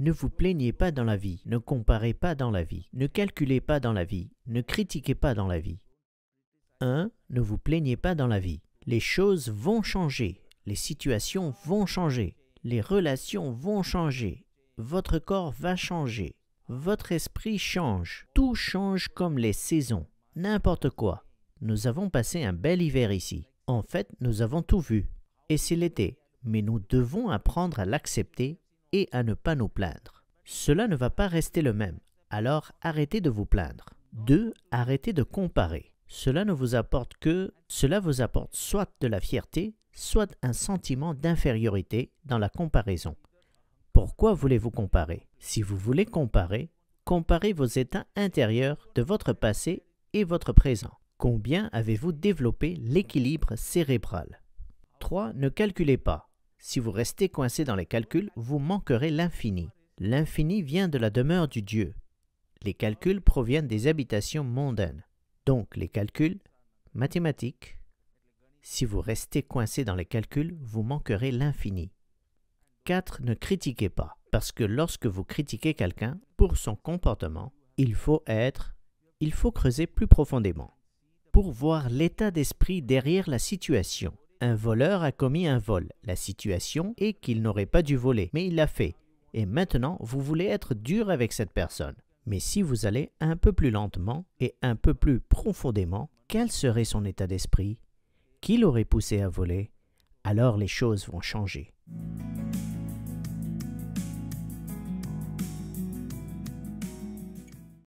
Ne vous plaignez pas dans la vie, ne comparez pas dans la vie, ne calculez pas dans la vie, ne critiquez pas dans la vie. 1. Ne vous plaignez pas dans la vie. Les choses vont changer, les situations vont changer, les relations vont changer, votre corps va changer, votre esprit change, tout change comme les saisons, n'importe quoi. Nous avons passé un bel hiver ici. En fait, nous avons tout vu. Et c'est l'été, mais nous devons apprendre à l'accepter et à ne pas nous plaindre. Cela ne va pas rester le même, alors arrêtez de vous plaindre. 2. Arrêtez de comparer. Cela ne vous apporte que cela vous apporte soit de la fierté, soit un sentiment d'infériorité dans la comparaison. Pourquoi voulez-vous comparer Si vous voulez comparer, comparez vos états intérieurs de votre passé et votre présent. Combien avez-vous développé l'équilibre cérébral 3. Ne calculez pas. Si vous restez coincé dans les calculs, vous manquerez l'infini. L'infini vient de la demeure du Dieu. Les calculs proviennent des habitations mondaines. Donc les calculs mathématiques, si vous restez coincé dans les calculs, vous manquerez l'infini. 4. Ne critiquez pas, parce que lorsque vous critiquez quelqu'un pour son comportement, il faut être, il faut creuser plus profondément pour voir l'état d'esprit derrière la situation un voleur a commis un vol. La situation est qu'il n'aurait pas dû voler, mais il l'a fait. Et maintenant, vous voulez être dur avec cette personne. Mais si vous allez un peu plus lentement et un peu plus profondément, quel serait son état d'esprit Qui l'aurait poussé à voler Alors les choses vont changer.